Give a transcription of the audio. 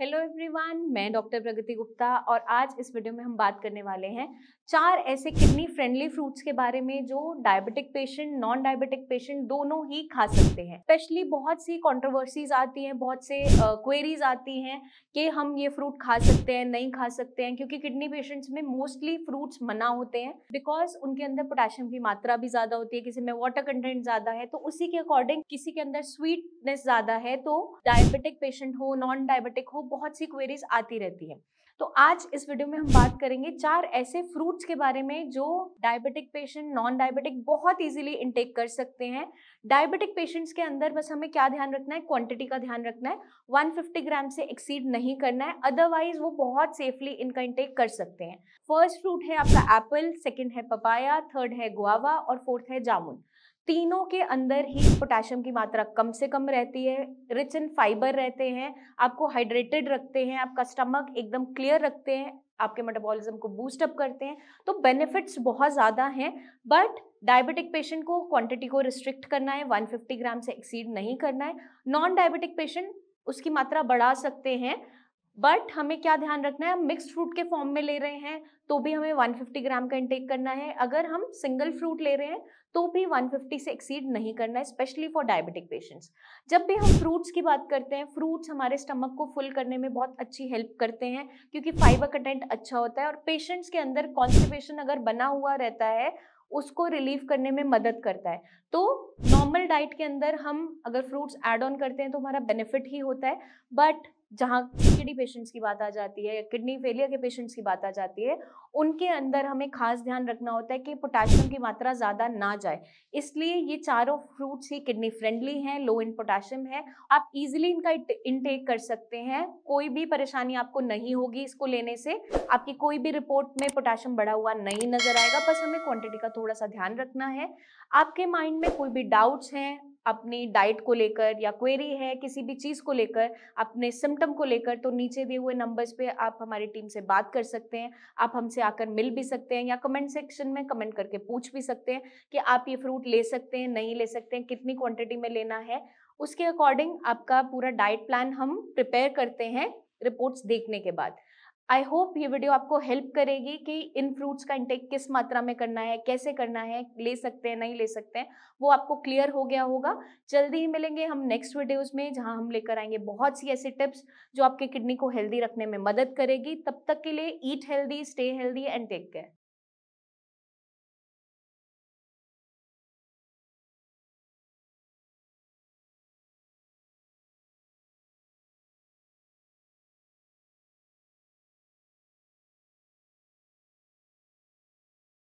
hello everyone मैं doctor Pragati Gupta और आज इस वीडियो में हम बात करने वाले हैं चार ऐसे किडनी फ्रेंडली फ्रूट्स के बारे में जो diabetic patient non diabetic patient दोनों ही खा सकते हैं स्पेशली बहुत सी कंट्रोवर्सीज आती हैं बहुत से क्वेरीज uh, आती हैं कि हम ये फ्रूट खा सकते हैं नहीं खा सकते हैं क्योंकि किडनी पेशेंट्स में मोस्टली फ्रूट्स मना होते हैं बिकॉज उनके अंदर पोटेशियम की मात्रा भी ज़्यादा होती है किसी में वाटर कंटेंट ज़्यादा है तो उसी के अकॉर्डिंग किसी के अंदर स्वीटनेस ज़्यादा है तो डायबिटिक पेशेंट हो नॉन डायबिटिक हो बहुत सी क्वेरीज आती रहती है तो आज इस वीडियो में हम बात करेंगे चार ऐसे फ्रूट्स के बारे में जो डायबिटिक पेशेंट नॉन डायबिटिक बहुत इजीली इंटेक कर सकते हैं डायबिटिक पेशेंट्स के अंदर बस हमें क्या ध्यान रखना है क्वांटिटी का ध्यान रखना है 150 ग्राम से एक्सीड नहीं करना है अदरवाइज वो बहुत सेफली इनका इंटेक कर सकते हैं फर्स्ट फ्रूट है आपका एप्पल सेकेंड है पपाया थर्ड है गुआवा और फोर्थ है जामुन तीनों के अंदर ही पोटेशियम की मात्रा कम से कम रहती है रिच इन फाइबर रहते हैं आपको हाइड्रेटेड रखते हैं आपका स्टमक एकदम क्लियर रखते हैं आपके मेटाबॉलिज्म को बूस्ट अप करते हैं तो बेनिफिट्स बहुत ज़्यादा हैं बट डायबिटिक पेशेंट को क्वांटिटी को रिस्ट्रिक्ट करना है 150 ग्राम से एक्सीड नहीं करना है नॉन डायबिटिक पेशेंट उसकी मात्रा बढ़ा सकते हैं बट हमें क्या ध्यान रखना है हम मिक्स फ्रूट के फॉर्म में ले रहे हैं तो भी हमें 150 ग्राम का इंटेक करना है अगर हम सिंगल फ्रूट ले रहे हैं तो भी 150 से एक्सीड नहीं करना है स्पेशली फॉर डायबिटिक पेशेंट्स जब भी हम फ्रूट्स की बात करते हैं फ्रूट्स हमारे स्टमक को फुल करने में बहुत अच्छी हेल्प करते हैं क्योंकि फाइबर कंटेंट अच्छा होता है और पेशेंट्स के अंदर कॉन्स्टिपेशन अगर बना हुआ रहता है उसको रिलीव करने में मदद करता है तो नॉर्मल डाइट के अंदर हम अगर फ्रूट्स एड ऑन करते हैं तो हमारा बेनिफिट ही होता है बट जहाँ किडनी पेशेंट्स की बात आ जाती है या किडनी फेलियर के पेशेंट्स की बात आ जाती है उनके अंदर हमें खास ध्यान रखना होता है कि पोटेशियम की मात्रा ज़्यादा ना जाए इसलिए ये चारों फ्रूट्स ही किडनी फ्रेंडली हैं लो इन पोटेशियम है आप इजीली इनका इनटेक कर सकते हैं कोई भी परेशानी आपको नहीं होगी इसको लेने से आपकी कोई भी रिपोर्ट में पोटेशियम बढ़ा हुआ नहीं नज़र आएगा बस हमें क्वान्टिटी का थोड़ा सा ध्यान रखना है आपके माइंड में कोई भी डाउट्स हैं अपनी डाइट को लेकर या क्वेरी है किसी भी चीज़ को लेकर अपने सिम्टम को लेकर तो नीचे दिए हुए नंबर्स पे आप हमारी टीम से बात कर सकते हैं आप हमसे आकर मिल भी सकते हैं या कमेंट सेक्शन में कमेंट करके पूछ भी सकते हैं कि आप ये फ्रूट ले सकते हैं नहीं ले सकते हैं कितनी क्वांटिटी में लेना है उसके अकॉर्डिंग आपका पूरा डाइट प्लान हम प्रिपेयर करते हैं रिपोर्ट्स देखने के बाद आई होप ये वीडियो आपको हेल्प करेगी कि इन फ्रूट्स का इंटेक किस मात्रा में करना है कैसे करना है ले सकते हैं नहीं ले सकते हैं वो आपको क्लियर हो गया होगा जल्दी ही मिलेंगे हम नेक्स्ट वीडियोज़ में जहाँ हम लेकर आएंगे बहुत सी ऐसी टिप्स जो आपके किडनी को हेल्दी रखने में मदद करेगी तब तक के लिए eat healthy stay healthy and take care